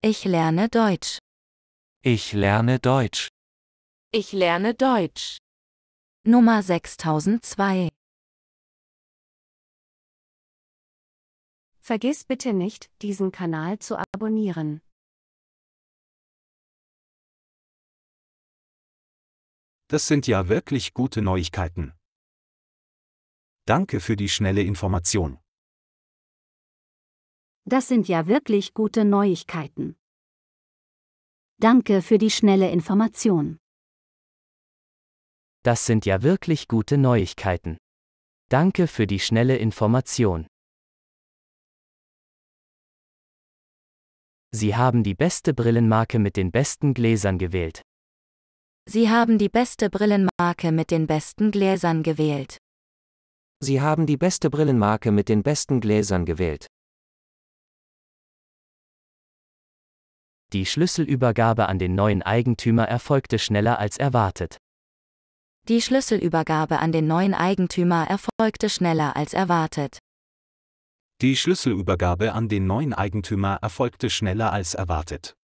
Ich lerne Deutsch. Ich lerne Deutsch. Ich lerne Deutsch. Nummer 6002. Vergiss bitte nicht, diesen Kanal zu abonnieren. Das sind ja wirklich gute Neuigkeiten. Danke für die schnelle Information. Das sind ja wirklich gute Neuigkeiten. Danke für die schnelle Information. Das sind ja wirklich gute Neuigkeiten. Danke für die schnelle Information. Sie haben die beste Brillenmarke mit den besten Gläsern gewählt. Sie haben die beste Brillenmarke mit den besten Gläsern gewählt. Sie haben die beste Brillenmarke mit den besten Gläsern gewählt. Die Schlüsselübergabe an den neuen Eigentümer erfolgte schneller als erwartet. Die Schlüsselübergabe an den neuen Eigentümer erfolgte schneller als erwartet. Die Schlüsselübergabe an den neuen Eigentümer erfolgte schneller als erwartet.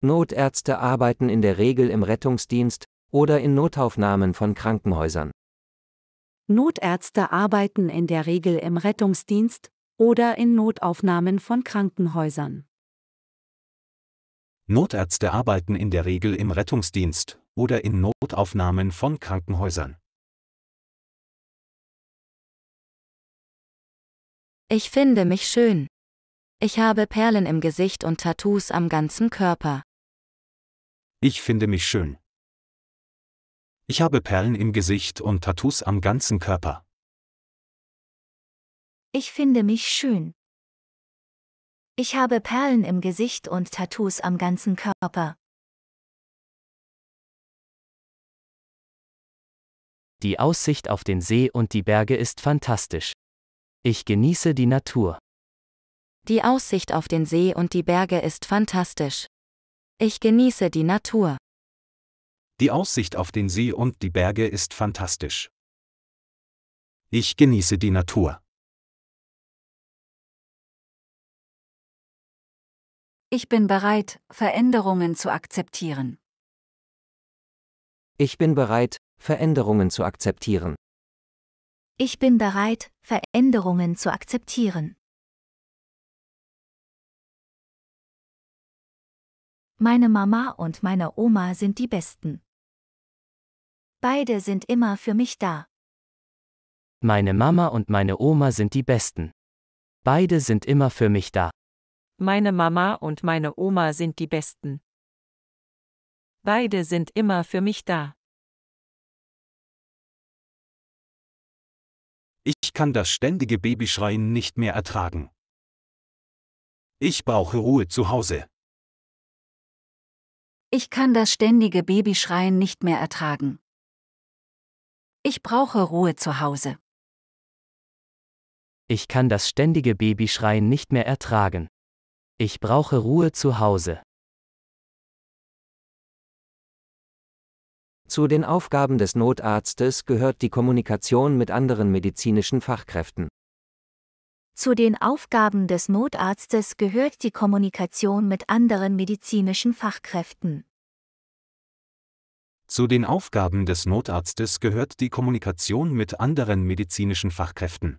Notärzte arbeiten in der Regel im Rettungsdienst oder in Notaufnahmen von Krankenhäusern. Notärzte arbeiten in der Regel im Rettungsdienst oder in Notaufnahmen von Krankenhäusern. Notärzte arbeiten in der Regel im Rettungsdienst oder in Notaufnahmen von Krankenhäusern. Ich finde mich schön. Ich habe Perlen im Gesicht und Tattoos am ganzen Körper. Ich finde mich schön. Ich habe Perlen im Gesicht und Tattoos am ganzen Körper. Ich finde mich schön. Ich habe Perlen im Gesicht und Tattoos am ganzen Körper. Die Aussicht auf den See und die Berge ist fantastisch. Ich genieße die Natur. Die Aussicht auf den See und die Berge ist fantastisch. Ich genieße die Natur. Die Aussicht auf den See und die Berge ist fantastisch. Ich genieße die Natur. Ich bin bereit, Veränderungen zu akzeptieren. Ich bin bereit, Veränderungen zu akzeptieren. Ich bin bereit, Veränderungen zu akzeptieren. Meine Mama und meine Oma sind die Besten. Beide sind immer für mich da. Meine Mama und meine Oma sind die Besten. Beide sind immer für mich da. Meine Mama und meine Oma sind die Besten. Beide sind immer für mich da. Ich kann das ständige Babyschreien nicht mehr ertragen. Ich brauche Ruhe zu Hause. Ich kann das ständige Babyschreien nicht mehr ertragen. Ich brauche Ruhe zu Hause. Ich kann das ständige Babyschreien nicht mehr ertragen. Ich brauche Ruhe zu Hause. Zu den Aufgaben des Notarztes gehört die Kommunikation mit anderen medizinischen Fachkräften. Zu den Aufgaben des Notarztes gehört die Kommunikation mit anderen medizinischen Fachkräften. Zu den Aufgaben des Notarztes gehört die Kommunikation mit anderen medizinischen Fachkräften.